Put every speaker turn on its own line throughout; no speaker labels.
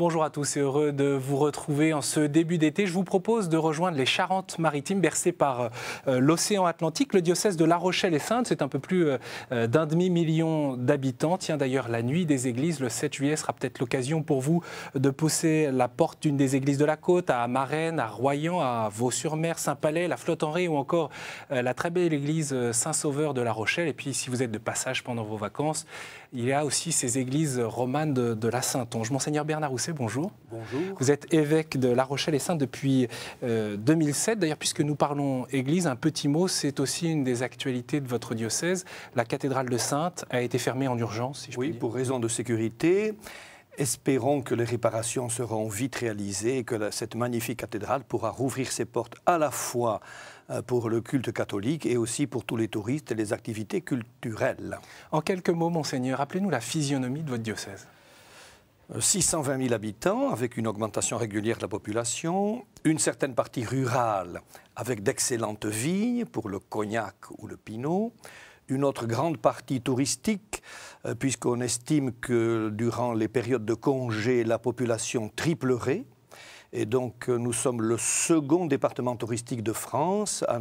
Bonjour à tous et heureux de vous retrouver en ce début d'été. Je vous propose de rejoindre les Charentes-Maritimes bercées par euh, l'océan Atlantique. Le diocèse de La Rochelle et Sainte, c'est un peu plus euh, euh, d'un demi-million d'habitants. Tiens d'ailleurs la nuit des églises, le 7 juillet sera peut-être l'occasion pour vous de pousser la porte d'une des églises de la côte, à Marennes, à Royan, à Vaux-sur-Mer, Saint-Palais, la Flotte-en-Ré ou encore la très belle église Saint-Sauveur de La Rochelle. Et puis si vous êtes de passage pendant vos vacances, il y a aussi ces églises romanes de, la la onge Monseigneur Bernard Rousset, bonjour. Bonjour. Vous êtes évêque de La Rochelle et Sainte depuis 2007. Euh, D'ailleurs, puisque nous parlons église, un petit mot, c'est aussi une des actualités de votre diocèse. La cathédrale de Sainte
a été fermée en urgence, si je Oui, pour raison de sécurité. Espérons que les réparations seront vite réalisées et que cette magnifique cathédrale pourra rouvrir ses portes à la fois euh, pour le culte catholique et aussi pour tous les touristes et les activités culturelles. En quelques mots, monseigneur, rappelez-nous la physionomie de votre diocèse. 620 euh, 000 habitants, avec une augmentation régulière de la population, une certaine partie rurale, avec d'excellentes vignes pour le cognac ou le pinot, une autre grande partie touristique, euh, puisqu'on estime que durant les périodes de congé, la population triplerait. Et donc, euh, nous sommes le second département touristique de France, à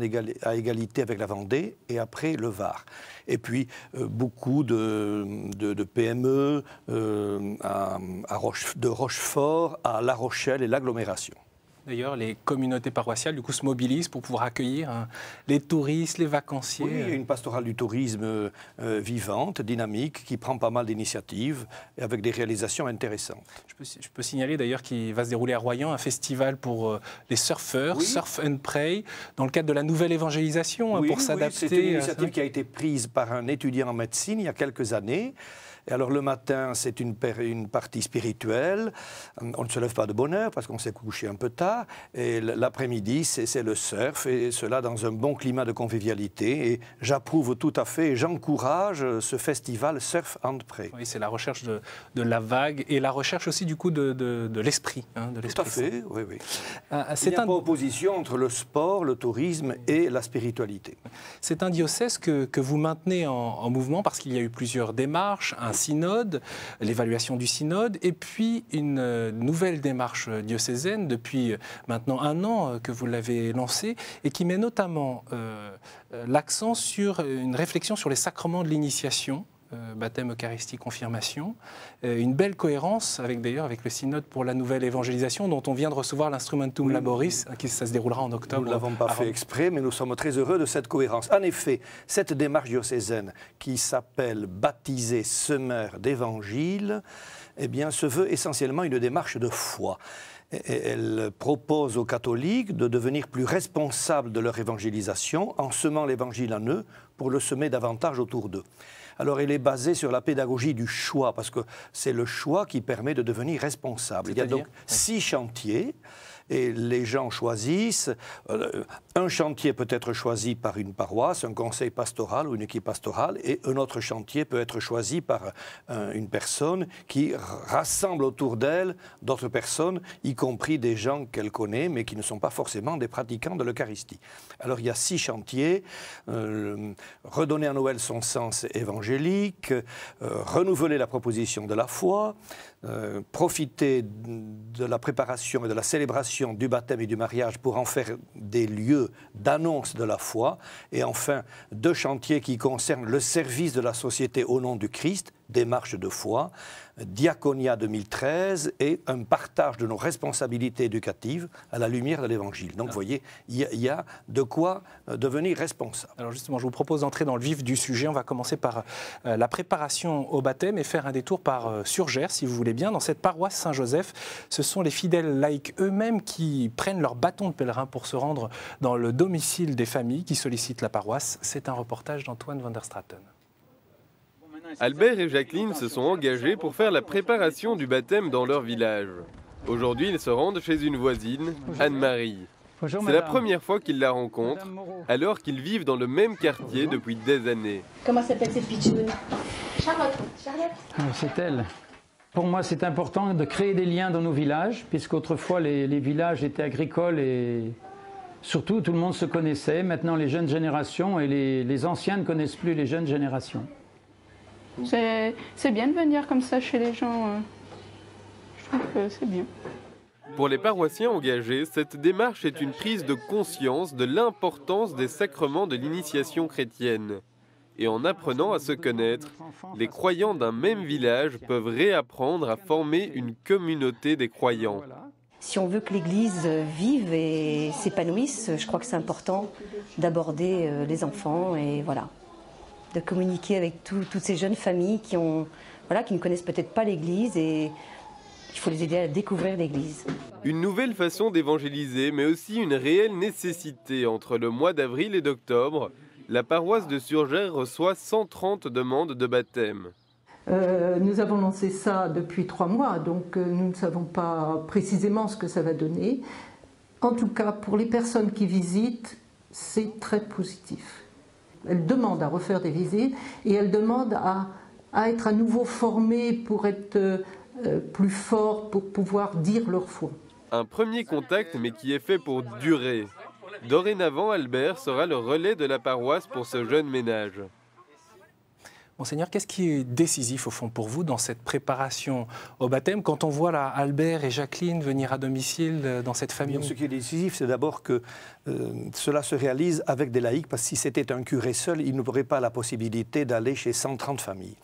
égalité avec la Vendée, et après le Var. Et puis, euh, beaucoup de, PME e, euh, de Rochefort à La Rochelle et l'agglomération.
D'ailleurs, les communautés paroissiales, du coup, se mobilisent pour pouvoir
accueillir hein, les touristes, les vacanciers. Oui, euh. une pastorale du tourisme euh, euh, vivante, dynamique, qui prend pas mal d'initiatives avec des réalisations intéressantes. Je peux, signaler
d'ailleurs qu'il va se dérouler à Royan un festival pour les surfeurs, Surf and Pray, dans le cadre de la nouvelle évangélisation, hein, pour oui, s'adapter. C'est une initiative qui a
été prise par un étudiant en médecine il y a quelques années alors le matin, c'est une, une, partie spirituelle. On ne se lève pas de bonne heure parce qu'on s'est couché un peu tard. Et l'après-midi, c'est le surf et cela dans un bon climat de convivialité. Et j'approuve tout à fait et j'encourage ce festival Surf and Pray. Oui, c'est la recherche de, la vague et la recherche aussi du coup de, de l'esprit. Hein, tout à oui, oui. Euh, euh, opposition entre le sport, le tourisme et la spiritualité. C'est
un diocèse que, vous maintenez en, en mouvement parce qu'il y a eu plusieurs démarches, synode, l'évaluation du synode, et puis une euh, nouvelle démarche diocésaine depuis euh, maintenant un an euh, que vous l'avez lancée, et qui met notamment l'accent sur une réflexion sur les sacrements de l'initiation euh, baptême, Eucharistie, confirmation. Euh, une belle cohérence avec d'ailleurs avec le synode pour la nouvelle évangélisation dont on vient de recevoir l'instrumentum laboris, hein, qui ça se déroulera en octobre. Nous ne l'avons pas fait
exprès, mais nous sommes très heureux de cette cohérence. En effet, cette démarche diocésaine qui s'appelle baptiser semeur d'évangile, eh bien, se veut essentiellement une démarche de foi. Elle propose aux catholiques de devenir plus responsables de leur évangélisation en semant l'évangile en eux pour le semer davantage autour d'eux. Alors il est basé sur la pédagogie du choix, parce que c'est le choix qui permet de devenir responsable. Il y a donc six chantiers et les gens choisissent. Euh, un chantier peut être choisi par une paroisse, un conseil pastoral ou une équipe pastorale, et un autre chantier peut être choisi par euh, une personne qui rassemble autour d'elle d'autres personnes, y compris des gens qu'elle connaît, mais qui ne sont pas forcément des pratiquants de l'Eucharistie. Alors il y a six chantiers. Euh, redonner à Noël son sens évangélique, renouveler la proposition de la foi, profiter de la préparation et de la célébration du baptême et du mariage pour en faire des lieux d'annonce de la foi. Et enfin, deux chantiers qui concernent le service de la société au nom du Christ démarche de foi, Diaconia 2013 et un partage de nos responsabilités éducatives à la lumière de l'Évangile. Donc, ah. vous voyez, il y, a de quoi euh, devenir responsable. Alors
justement, je vous propose d'entrer dans le vif du sujet. On va commencer par euh, la préparation au baptême et faire un détour par euh, Surgère, si vous voulez bien. Dans cette paroisse Saint-Joseph, ce sont les fidèles laïcs eux-mêmes qui prennent leur bâton de pèlerin pour se rendre dans le domicile des familles qui sollicitent la paroisse. C'est un reportage d'Antoine van der Straten.
Albert et Jacqueline se sont engagés pour faire la préparation du baptême dans leur village. Aujourd'hui, ils se rendent chez une voisine, Anne-Marie. C'est la première fois qu'ils la rencontrent, alors qu'ils vivent dans le même quartier depuis des années. Comment s'appelle cette petite Charlotte. Charlotte. Ah, c'est elle. Pour moi, c'est important de créer des liens dans nos
villages, puisqu'autrefois, les, les villages étaient agricoles et surtout, tout le monde se connaissait. Maintenant, les jeunes générations et les, les anciens ne connaissent plus les jeunes générations.
C'est bien de venir comme ça chez les gens. Euh. Je trouve que c'est bien.
Pour les paroissiens engagés, cette démarche est une prise de conscience de l'importance des sacrements de l'initiation chrétienne. Et en apprenant à se connaître, les croyants d'un même village peuvent réapprendre à former une communauté des croyants.
Si on veut que l'Église vive et s'épanouisse, je crois que c'est important d'aborder euh, les enfants et voilà de communiquer avec toutes ces jeunes
familles qui, ont, voilà, qui ne connaissent peut-être pas l'Église et il faut les aider à découvrir
l'Église.
Une nouvelle façon d'évangéliser, mais aussi une réelle nécessité entre le mois d'avril et d'octobre. La paroisse de Surgères reçoit 130 demandes de baptême.
Euh, nous avons lancé ça depuis trois mois, donc euh, nous ne savons pas précisément ce que ça va donner. En tout cas, pour les personnes qui visitent, c'est très positif elle demande à refaire des visées et elle demande à, être à nouveau formée pour être euh, euh, plus fort, pour pouvoir dire leur foi.
Un premier contact, mais qui est fait pour durer. Dorénavant, Albert sera le relais de la paroisse pour ce jeune ménage.
Monseigneur, qu'est-ce qui est décisif au fond pour vous dans cette préparation au baptême quand on voit là Albert et Jacqueline
venir à domicile euh, dans cette famille Ce qui est décisif, c'est d'abord que euh, cela se réalise avec des laïcs, parce que si c'était un curé seul, il n'aurait pas la possibilité d'aller chez 130 familles.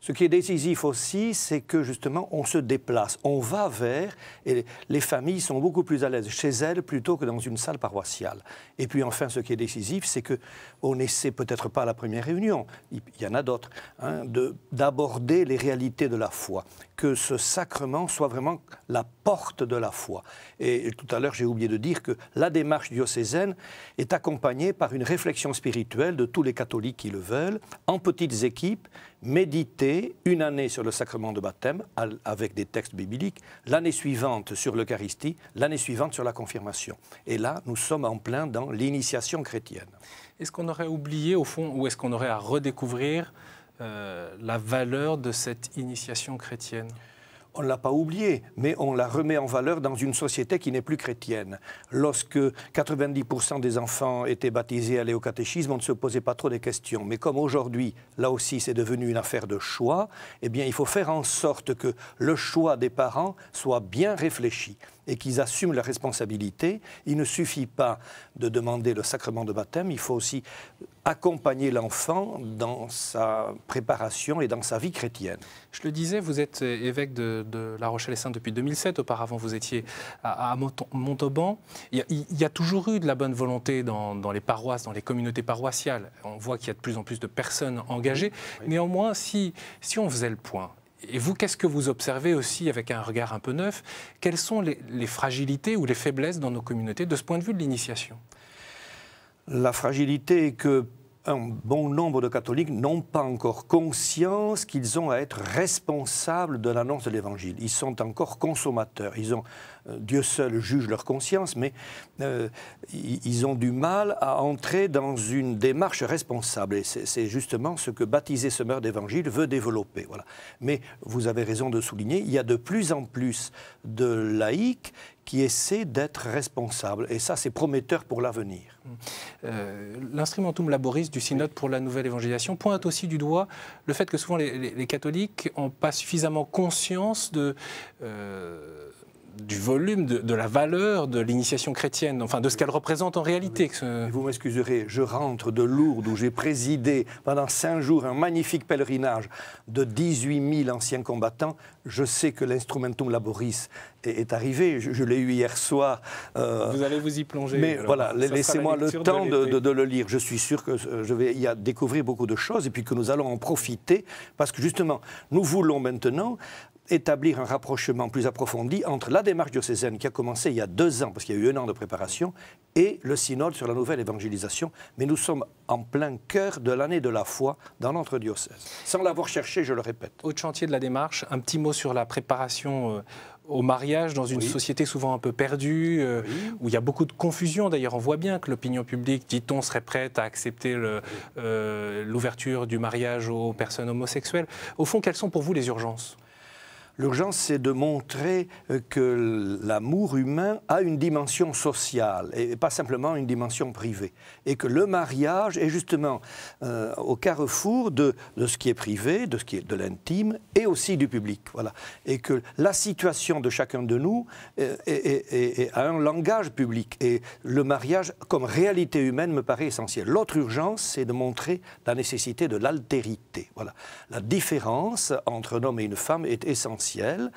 Ce qui est décisif aussi, c'est que justement, on se déplace, on va vers, et les familles sont beaucoup plus à l'aise chez elles plutôt que dans une salle paroissiale. Et puis enfin, ce qui est décisif, c'est que on n'essaie peut-être pas à la première réunion, il y en a d'autres, hein, d'aborder les réalités de la foi que ce sacrement soit vraiment la porte de la foi. Et tout à l'heure, j'ai oublié de dire que la démarche diocésaine est accompagnée par une réflexion spirituelle de tous les catholiques qui le veulent, en petites équipes, méditer une année sur le sacrement de baptême avec des textes bibliques, l'année suivante sur l'Eucharistie, l'année suivante sur la confirmation. Et là, nous sommes en plein dans l'initiation chrétienne. Est-ce qu'on aurait oublié,
au fond, ou est-ce qu'on aurait à redécouvrir euh, la valeur de cette initiation chrétienne
on ne l'a pas oublié, mais on la remet en valeur dans une société qui n'est plus chrétienne. Lorsque 90% des enfants étaient baptisés, allaient au catéchisme, on ne se posait pas trop des questions. Mais comme aujourd'hui, là aussi, c'est devenu une affaire de choix, eh bien, il faut faire en sorte que le choix des parents soit bien réfléchi et qu'ils assument la responsabilité. Il ne suffit pas de demander le sacrement de baptême, il faut aussi accompagner l'enfant dans sa préparation et dans sa vie chrétienne.
Je le disais, vous êtes évêque de, La Rochelle et depuis 2007. Auparavant, vous étiez à, Montauban. Il y, a, toujours eu de la bonne volonté dans, les paroisses, dans les communautés paroissiales. On voit qu'il y a de plus en plus de personnes engagées. Néanmoins, si on faisait le point et vous, qu'est-ce que vous observez aussi avec un regard un peu neuf Quelles sont
les, fragilités ou les faiblesses dans nos communautés de ce point de vue de l'initiation La fragilité est que un bon nombre de catholiques n'ont pas encore conscience qu'ils ont à être responsables de l'annonce de l'Évangile. Ils sont encore consommateurs. Ils ont euh, Dieu seul juge leur conscience, mais euh, ils ont du mal à entrer dans une démarche responsable. Et c'est justement ce que baptiser semeur d'évangile veut développer. Voilà. Mais vous avez raison de souligner, il y a de plus en plus de laïcs qui essaient d'être responsables. Et ça, c'est prometteur pour l'avenir. Hum.
Euh, l'instrumentum laboris du synode pour la nouvelle évangélisation pointe aussi du doigt le fait que souvent les, catholiques n'ont pas suffisamment conscience de du
volume, de, la valeur de l'initiation chrétienne, enfin de ce qu'elle représente en réalité. Vous m'excuserez, je rentre de Lourdes où j'ai présidé pendant cinq jours un magnifique pèlerinage de 18 000 anciens combattants. Je sais que l'instrumentum laboris est, est arrivé, je, l'ai eu hier soir. Euh, vous allez
vous y plonger. Mais voilà, laissez-moi le temps de, de,
le lire. Je suis sûr que euh, je vais y découvrir beaucoup de choses et puis que nous allons en profiter parce que justement, nous voulons maintenant établir un rapprochement plus approfondi entre la démarche diocésaine qui a commencé il y a deux ans, parce qu'il y a eu un an de préparation, et le synode sur la nouvelle évangélisation. Mais nous sommes en plein cœur de l'année de la foi dans notre diocèse, sans l'avoir cherché, je le répète. Autre chantier de la démarche, un petit mot sur la préparation. Euh, au mariage dans une
société souvent un peu perdue, euh, où il y a beaucoup de confusion. D'ailleurs, on voit bien que l'opinion publique, dit-on, serait prête à accepter euh, l'ouverture du mariage aux personnes homosexuelles.
Au fond, quelles sont pour vous les urgences L'urgence, c'est de montrer euh, que l'amour humain a une dimension sociale et pas simplement une dimension privée. Et que le mariage est justement euh, au carrefour de, de, ce qui est privé, de ce qui est de l'intime et aussi du public. Voilà. Et que la situation de chacun de nous euh, a un langage public. Et le mariage, comme réalité humaine, me paraît essentiel. L'autre urgence, c'est de montrer la nécessité de l'altérité. Voilà. La différence entre un homme et une femme est essentielle il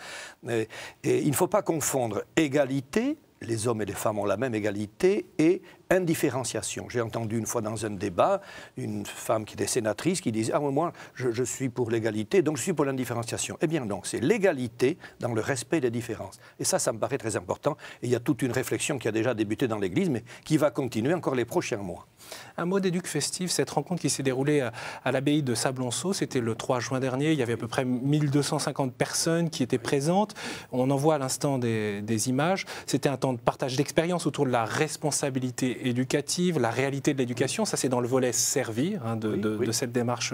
ne faut pas confondre égalité, les hommes et les femmes ont la même égalité, et indifférenciation. J'ai entendu une fois dans un débat une femme qui était sénatrice qui disait Ah, moi, je, suis pour l'égalité, donc je suis pour l'indifférenciation. Eh bien, donc c'est l'égalité dans le respect des différences. Et ça, ça me paraît très important. Et il y a toute une réflexion qui a déjà débuté dans l'Église, mais qui va continuer encore les prochains mois. Un mot d'éduc festif, cette rencontre qui s'est déroulée à, l'abbaye de Sablonceau, c'était le 3 juin
dernier. Il y avait à peu près 1250 personnes qui étaient présentes. On en voit à l'instant des, images. C'était un temps de partage d'expérience autour de la responsabilité éducative, la réalité de l'éducation, ça c'est dans le volet servir hein, de, cette démarche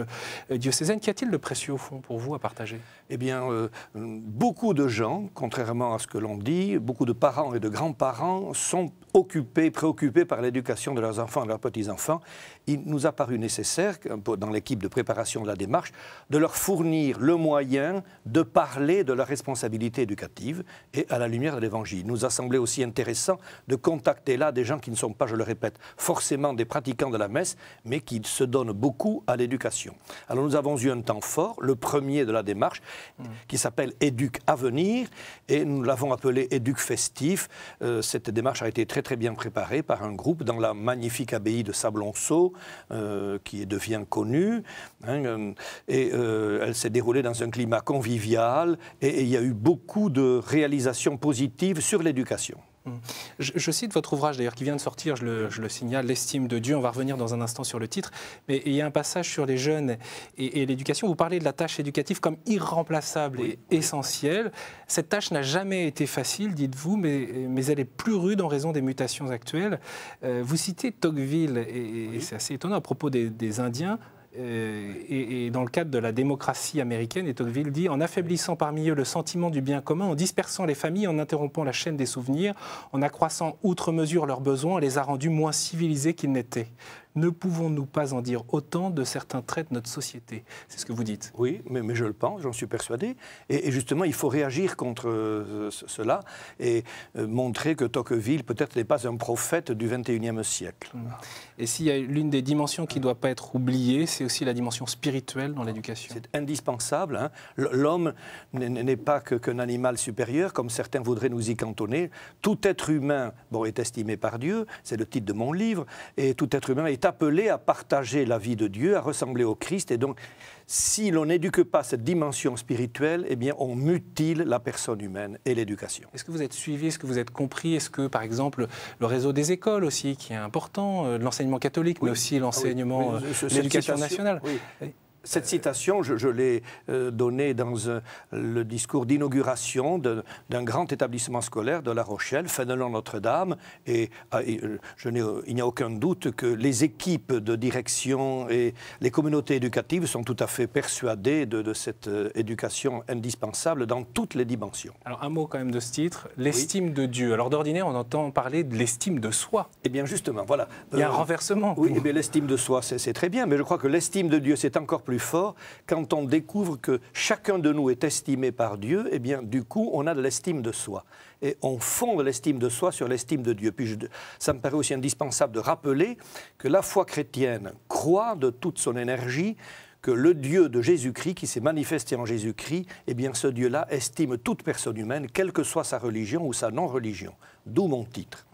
euh, diocésaine. Qu'y a-t-il de précieux au
fond pour vous à partager Eh bien, euh, beaucoup de gens, contrairement à ce que l'on dit, beaucoup de parents et de grands-parents sont occupés, préoccupés par l'éducation de leurs enfants et de leurs petits-enfants, il nous a paru nécessaire, dans l'équipe de préparation de la démarche, de leur fournir le moyen de parler de la responsabilité éducative et à la lumière de l'Évangile. Nous a semblé aussi intéressant de contacter là des gens qui ne sont pas, je le répète, forcément des pratiquants de la messe, mais qui se donnent beaucoup à l'éducation. Alors nous avons eu un temps fort, le premier de la démarche, mm. qui s'appelle Éduc à venir, et nous l'avons appelé Éduc festif. Euh, cette démarche a été très très bien préparée par un groupe dans la magnifique abbaye de Sablonceau, euh, qui devient connue. Hein, euh, et euh, elle s'est déroulée dans un climat convivial et il y a eu beaucoup de réalisations positives sur l'éducation.
Mm. Je, cite votre ouvrage d'ailleurs qui vient de sortir, je le, signale, L'estime de Dieu. On va revenir dans un instant sur le titre. Mais il y a un passage sur les jeunes et, l'éducation. Vous parlez de la tâche éducative comme irremplaçable et essentielle. Cette tâche n'a jamais été facile, dites-vous, mais, elle est plus rude en raison des mutations actuelles. Euh, vous citez Tocqueville, et, c'est assez étonnant à propos des Indiens. Euh, et, dans le cadre de la démocratie américaine, et dit en affaiblissant parmi eux le sentiment du bien commun, en dispersant les familles, en interrompant la chaîne des souvenirs, en accroissant outre mesure leurs besoins, les a rendus moins civilisés qu'ils n'étaient. Ne pouvons-nous pas en dire autant de certains traits de notre société C'est ce que vous dites. Oui, mais,
mais je le pense, j'en suis persuadé. Et, justement, il faut réagir contre euh, cela et euh, montrer que Tocqueville, peut-être, n'est pas un prophète du XXIe siècle. Hmm. Et s'il y a l'une des dimensions qui ne doit pas être oubliée, c'est aussi la dimension spirituelle dans l'éducation. C'est indispensable. Hein. L'homme n'est pas qu'un animal supérieur, comme certains voudraient nous y cantonner. Tout être humain bon, est estimé par Dieu, c'est le titre de mon livre, et tout être humain est appelé à partager la vie de Dieu, à ressembler au Christ. Et donc, si l'on n'éduque pas cette dimension spirituelle, eh bien, on mutile la personne humaine et l'éducation.
Est-ce que vous êtes suivi Est-ce que vous êtes compris Est-ce que, par exemple, le réseau des écoles aussi, qui est important, euh, l'enseignement catholique, mais aussi ah l'enseignement, ah l'éducation nationale
cette citation, je, l'ai euh, donnée dans euh, le discours d'inauguration d'un grand établissement scolaire de La Rochelle, Fénelon Notre-Dame, et, ah, euh, il n'y a aucun doute que les équipes de direction et les communautés éducatives sont tout à fait persuadées de, cette éducation indispensable dans toutes les dimensions.
Alors un mot quand même de ce titre, l'estime
de Dieu. Alors d'ordinaire, on entend parler de l'estime de soi. Eh bien justement, voilà. Il y a un renversement. Oui, eh l'estime de soi, c'est très bien, mais je crois que l'estime de Dieu, c'est encore plus fort, quand on découvre que chacun de nous est estimé par Dieu, et eh bien, du coup, on a de l'estime de soi. Et on fonde l'estime de soi sur l'estime de Dieu. Puis je, ça me paraît aussi indispensable de rappeler que la foi chrétienne croit de toute son énergie que le Dieu de Jésus-Christ, qui s'est manifesté en Jésus-Christ, eh bien ce Dieu-là estime toute personne humaine, quelle que soit sa religion ou sa non-religion. D'où mon titre.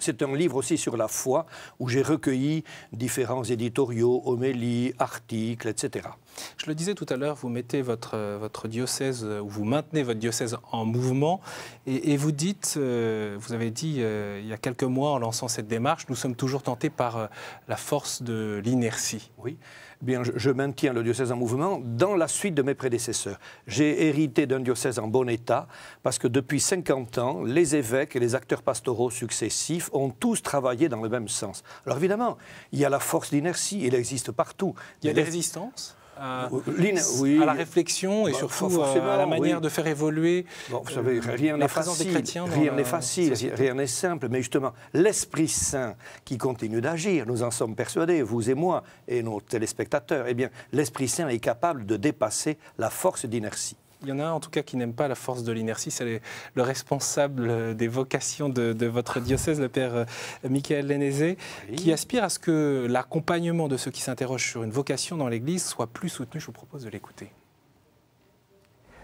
C'est un livre aussi sur la foi où j'ai recueilli différents éditoriaux, homélies, articles, etc.
Je le disais tout à l'heure, vous mettez votre, euh, votre diocèse, euh, ou vous maintenez votre diocèse en mouvement, et, vous dites, euh, vous avez dit il y a quelques mois en lançant cette démarche, nous sommes toujours tentés par
la force de l'inertie. Oui je, je, maintiens le diocèse en mouvement dans la suite de mes prédécesseurs. J'ai hérité d'un diocèse en bon état parce que depuis 50 ans, les évêques et les acteurs pastoraux successifs ont tous travaillé dans le même sens. Alors évidemment, il y a la force d'inertie, il existe partout. Il y a des résistances
euh, à, la
réflexion et bah, surtout euh, à la manière de faire évoluer bon, vous savez, euh, rien n'est facile, Rien n'est facile, rien n'est simple, mais justement, l'Esprit Saint qui continue d'agir, nous en sommes persuadés, vous et moi, et nos téléspectateurs, eh bien, l'Esprit Saint est capable de dépasser la force d'inertie. Il y en a un en tout cas qui n'aime pas la force de
l'inertie, c'est le
responsable
euh, des vocations de, votre diocèse, le père euh, Michael Lénézé, qui aspire à ce que l'accompagnement de ceux qui s'interrogent sur une vocation dans l'Église soit plus soutenu. Je vous propose de l'écouter.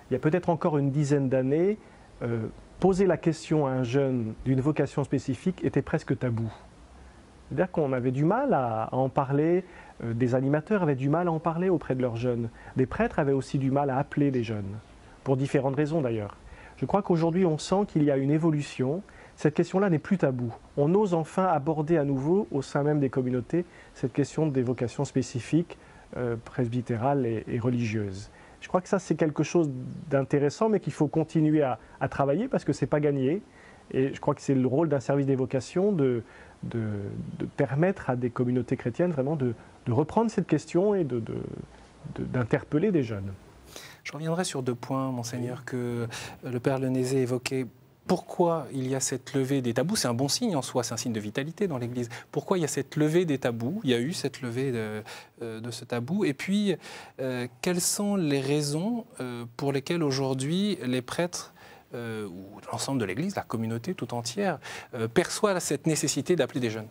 Il y a peut-être encore une dizaine d'années, euh, poser la question à un jeune d'une vocation spécifique était presque tabou. C'est-à-dire qu'on avait du mal à, en parler, des animateurs avaient du mal à en parler auprès de leurs jeunes, des prêtres avaient aussi du mal à appeler les jeunes pour différentes raisons d'ailleurs. Je crois qu'aujourd'hui on sent qu'il y a une évolution, cette question-là n'est plus taboue. On ose enfin aborder à nouveau au sein même des communautés cette question des vocations spécifiques euh, et, religieuses. Je crois que ça c'est quelque chose d'intéressant mais qu'il faut continuer à, travailler parce que ce n'est pas gagné. Et je crois que c'est le rôle d'un service des vocations de, permettre à des communautés chrétiennes vraiment de reprendre cette question et d'interpeller des jeunes. Je reviendrai sur deux points, monseigneur, que euh, le père Lenézé évoquait pourquoi il y a cette levée des tabous, c'est un bon signe en soi, c'est un signe de vitalité dans l'Église. Pourquoi il y a cette levée des tabous Il y a eu cette levée de, euh, ce tabou. Et puis, euh, quelles sont les raisons pour lesquelles aujourd'hui les prêtres ou l'ensemble de l'Église, la communauté tout entière, perçoit cette nécessité d'appeler des jeunes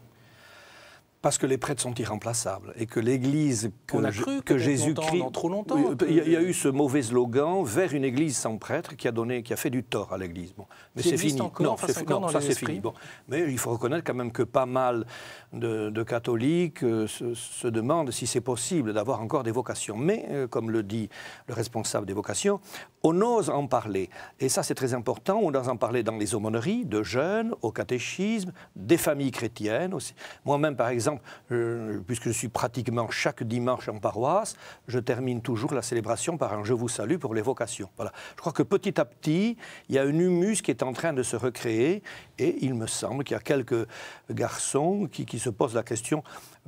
parce que les prêtres
sont irremplaçables et que l'Église que, Jésus-Christ trop longtemps. Il y, a euh. eu ce mauvais slogan vers une Église sans prêtre qui a donné, qui a fait du tort à l'Église. Bon, mais c'est fini. non, ça c'est fini. Bon, mais il faut reconnaître quand même que pas mal de, catholiques euh, se, demandent si c'est possible d'avoir encore des vocations. Mais euh, comme le dit le responsable des vocations, on ose en parler. Et ça, c'est très important. On ose en parler dans les aumôneries, de jeunes, au catéchisme, des familles chrétiennes aussi. Moi-même, par exemple, euh, puisque je suis pratiquement chaque dimanche en paroisse, je termine toujours la célébration par un Je vous salue pour les vocations. Voilà. Je crois que petit à petit, il y a un humus qui est en train de se recréer. Et il me semble qu'il y a quelques garçons qui, se posent la question.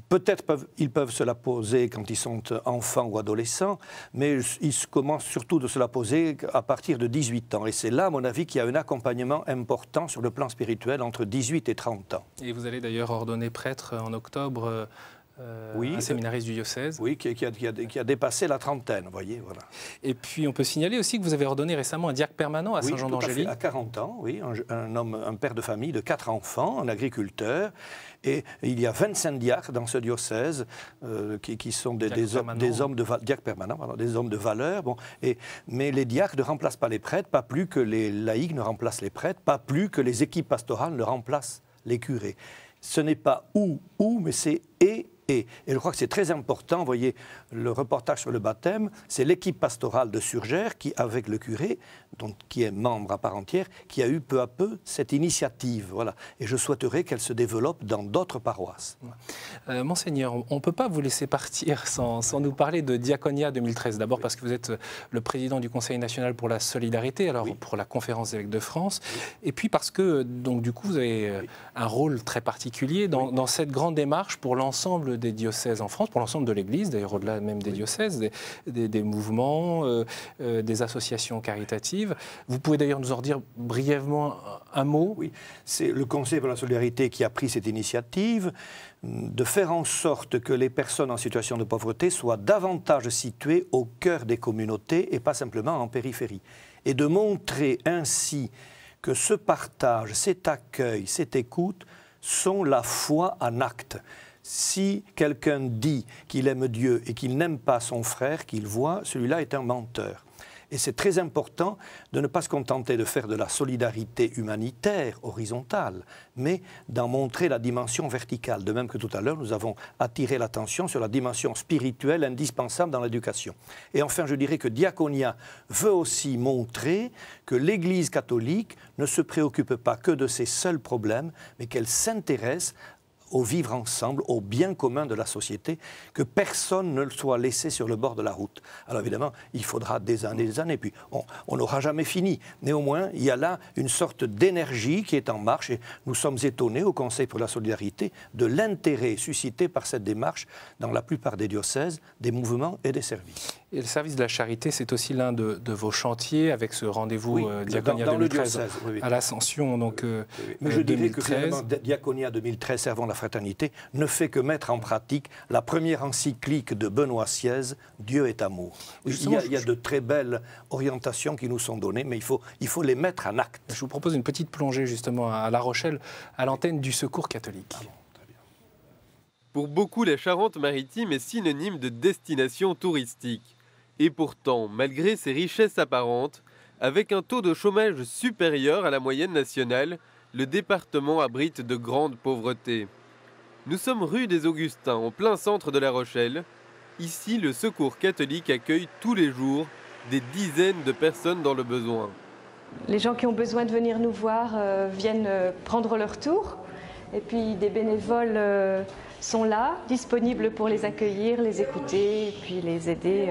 Peut-être peuvent, ils peuvent se la poser quand ils sont enfants ou adolescents, mais ils commencent surtout de se la poser à partir de 18 ans. Et c'est là, à mon avis, qu'il y a un accompagnement important sur le plan spirituel entre 18 et 30 ans.
Et vous allez d'ailleurs ordonner prêtre en octobre euh, euh, oui, un séminariste du diocèse. Oui, qui, a, dépassé la trentaine, voyez, voilà. Et puis, on peut signaler aussi que vous avez ordonné récemment un diacre permanent à Saint-Jean d'Angély. à
40 ans, oui, un, homme, un père de famille de quatre enfants, un agriculteur, et il y a 25 diacres dans ce diocèse euh, qui, sont des, hommes, de des hommes de valeur. Bon, et, mais les diacres ne remplacent pas les prêtres, pas plus que les laïcs ne remplacent les prêtres, pas plus que les équipes pastorales ne remplacent les curés. Ce n'est pas ou ou, mais c'est et et. je crois que c'est très important, vous voyez, le reportage sur le baptême, c'est l'équipe pastorale de Surgère qui, avec le curé, donc, qui est membre à part entière, qui a eu peu à peu cette initiative. Voilà. Et je souhaiterais qu'elle se développe dans d'autres paroisses. Euh, monseigneur,
on ne peut pas vous laisser partir sans, nous parler de Diaconia 2013. D'abord parce que vous êtes euh, le président du Conseil national pour la solidarité, alors pour la conférence des évêques de France, et puis parce que, donc, du coup, vous avez euh, un rôle très particulier dans, dans cette grande démarche pour l'ensemble des diocèses en France, pour l'ensemble de l'Église, d'ailleurs au-delà même des diocèses, des, mouvements, euh,
euh, des associations caritatives. Vous pouvez d'ailleurs nous en dire brièvement un mot Oui, c'est le Conseil pour la solidarité qui a pris cette initiative mm, de faire en sorte que les personnes en situation de pauvreté soient davantage situées au cœur des communautés et pas simplement en périphérie. Et de montrer ainsi que ce partage, cet accueil, cette écoute sont la foi en acte. Si quelqu'un dit qu'il aime Dieu et qu'il n'aime pas son frère qu'il voit, celui-là est un menteur. Et c'est très important de ne pas se contenter de faire de la solidarité humanitaire horizontale, mais d'en montrer la dimension verticale. De même que tout à l'heure, nous avons attiré l'attention sur la dimension spirituelle indispensable dans l'éducation. Et enfin, je dirais que Diaconia veut aussi montrer que l'Église catholique ne se préoccupe pas que de ses seuls problèmes, mais qu'elle s'intéresse au vivre ensemble, au bien commun de la société, que personne ne le soit laissé sur le bord de la route. Alors évidemment, il faudra des années et des années, puis on n'aura jamais fini. Néanmoins, il y a là une sorte d'énergie qui est en marche et nous sommes étonnés au Conseil pour la solidarité de l'intérêt suscité par cette démarche dans la plupart des diocèses, des mouvements et des services. Et le service de la charité, c'est aussi l'un de, vos chantiers avec ce rendez-vous euh, Diaconia 2013 à l'Ascension. Donc, euh, Mais je euh, dirais que Diaconia 2013 servant la ne fait que mettre en pratique la première encyclique de Benoît XVI, Dieu est amour. Il y, a, de très belles orientations qui nous sont données, mais il faut, il faut les mettre en acte. Je vous propose une petite plongée justement à La Rochelle, à l'antenne du Secours catholique. Ah
Pour beaucoup, la Charente-Maritime est synonyme de destination touristique. Et pourtant, malgré ses richesses apparentes, avec un taux de chômage supérieur à la moyenne nationale, le département abrite de grandes pauvretés. Nous sommes rue des Augustins, en plein centre de La Rochelle. Ici, le Secours catholique accueille tous les jours des dizaines de personnes dans le besoin.
Les gens qui ont besoin de venir nous voir euh, viennent euh, prendre leur tour. Et puis des bénévoles euh, sont là, disponibles pour les accueillir, les écouter et puis les aider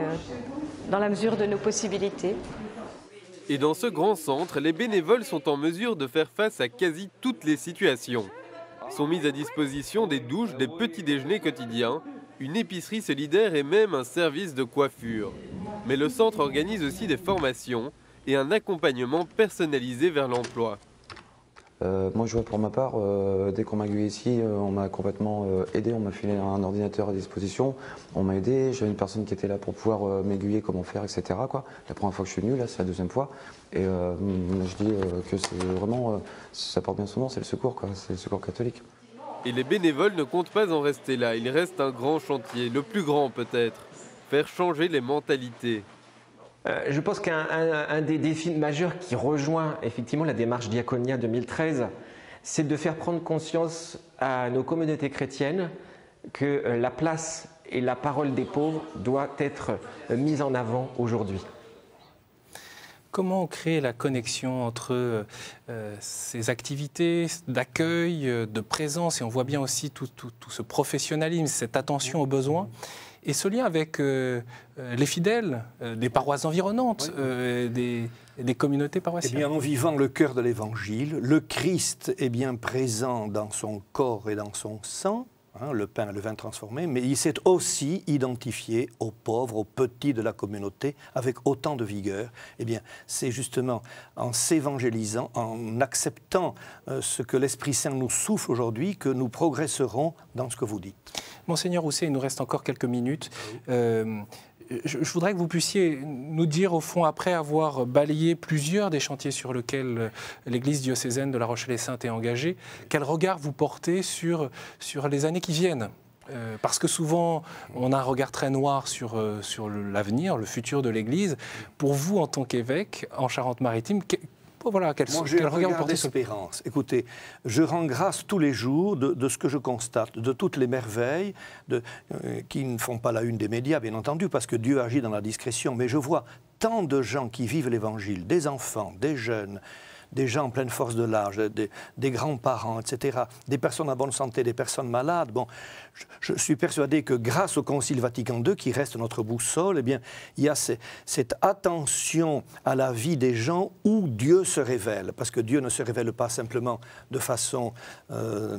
dans la mesure de nos possibilités.
Et dans ce grand centre, les bénévoles sont en mesure de faire face à quasi toutes les situations sont mises à disposition des douches, des petits déjeuners quotidiens, une épicerie solidaire et même un service de coiffure. Mais le centre organise aussi des formations et un accompagnement personnalisé vers l'emploi.
Euh, moi, je vois pour ma part, euh, dès qu'on m'a accueilli ici, euh, on m'a complètement aidé. On m'a filé un ordinateur à disposition. On m'a aidé. J'avais une personne qui était là pour pouvoir m'aiguiller comment faire, etc. Quoi. La première fois que je suis venu, là, c'est la deuxième fois. Et je dis que c'est vraiment, ça porte bien son nom, c'est le secours, C'est le secours catholique.
Et les bénévoles ne comptent pas en rester là. Il reste un grand chantier, le plus grand peut-être. Faire changer les mentalités.
Euh, je pense qu'un des défis majeurs qui rejoint effectivement la démarche Diaconia 2013, c'est de faire prendre conscience à nos communautés chrétiennes que euh, la place et la parole des pauvres doit être euh, mise en avant aujourd'hui. Comment créer la connexion entre ces activités d'accueil, de présence, et on voit bien aussi tout ce professionnalisme, cette attention aux besoins, et ce lien avec euh, euh, les fidèles, euh, des paroisses environnantes, des, des, communautés paroissiales. Eh bien, en
vivant le cœur de l'Évangile, le Christ est bien présent dans son corps et dans son sang, Hein, le pain, le vin transformé, mais il s'est aussi identifié aux pauvres, aux petits de la communauté, avec autant de vigueur. Eh bien, c'est justement en s'évangélisant, en acceptant euh, ce que l'Esprit Saint nous souffle aujourd'hui, que nous progresserons dans ce que vous dites. Monseigneur
Rousset, il nous reste encore quelques minutes. Euh, je, voudrais que vous puissiez nous dire, au fond, après avoir balayé plusieurs des chantiers sur lesquels euh, l'Église diocésaine de La rochelle sainte est engagée, quel regard vous portez sur, sur les années qui viennent euh, parce que souvent, on a un regard très noir sur, euh, sur l'avenir, le futur de l'Église.
Pour vous, en tant qu'évêque en Charente-Maritime, Oh, quel, Écoutez, je rends grâce tous les jours de, ce que je constate, de toutes les merveilles euh, qui ne font pas la une des médias, bien entendu, parce que Dieu agit dans la discrétion. Mais je vois tant de gens qui vivent l'Évangile, des enfants, des jeunes, des gens en pleine force de l'âge, des, grands-parents, etc., des personnes en bonne santé, des personnes malades. Bon, je, suis persuadé que grâce au Concile Vatican II, qui reste notre boussole, eh bien, il y a cette attention à la vie des gens où Dieu se révèle, parce que Dieu ne se révèle pas simplement de façon... Euh,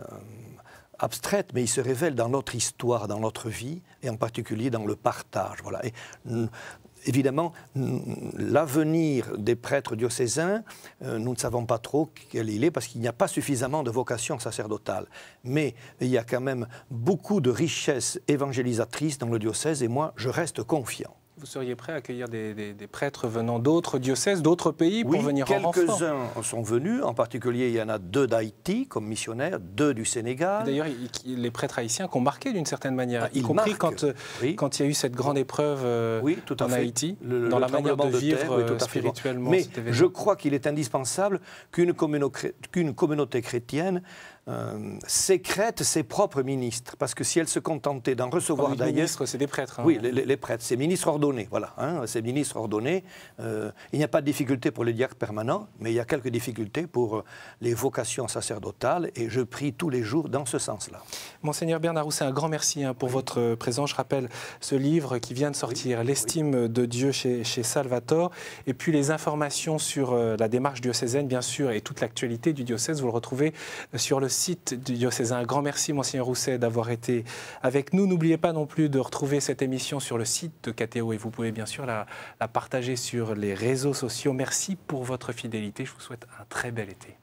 euh, abstraite, mais il se révèle dans notre histoire, dans notre vie, et en particulier dans le partage. Voilà. Et évidemment, l'avenir des prêtres diocésains, euh, nous ne savons pas trop quel il est parce qu'il n'y a pas suffisamment de vocation sacerdotale. Mais il y a quand même beaucoup de richesses évangélisatrices dans le diocèse et moi, je reste confiant.
Vous seriez prêt à accueillir des, prêtres venant d'autres diocèses, d'autres pays pour venir en renfort
Quelques-uns sont venus, en particulier il y en a deux d'Haïti comme missionnaires, deux du Sénégal. D'ailleurs, les prêtres haïtiens qui ont marqué
d'une certaine manière, ah, y compris quand, euh, quand il y a eu cette grande épreuve euh, tout en Haïti, dans la manière de, vivre euh, spirituellement. Mais je crois
qu'il est indispensable qu'une communauté chrétienne euh, sécrète ses propres ministres. Parce que si elle se contentait d'en recevoir d'ailleurs. Les ministres, c'est des prêtres. Hein. Oui, les, prêtres, c'est ministres ordonnés. Voilà, hein, c'est ministres ordonnés. Euh, il n'y a pas de difficulté pour les diacres permanents, mais il y a quelques difficultés pour euh, les vocations sacerdotales. Et je prie tous les jours dans ce sens-là.
Monseigneur Bernard Rousset, un grand merci hein, pour votre euh, présence. Je rappelle ce livre qui vient de sortir, L'estime de Dieu chez, chez Salvatore. Et puis les informations sur la démarche diocésaine, bien sûr, et toute l'actualité du diocèse, vous le retrouvez sur le site du diocésain. Un grand merci, Monseigneur Rousset, d'avoir été avec nous. N'oubliez pas non plus de retrouver cette émission sur le site de KTO et vous pouvez bien sûr la, la partager sur les réseaux sociaux. Merci pour votre fidélité. Je vous souhaite un très bel été.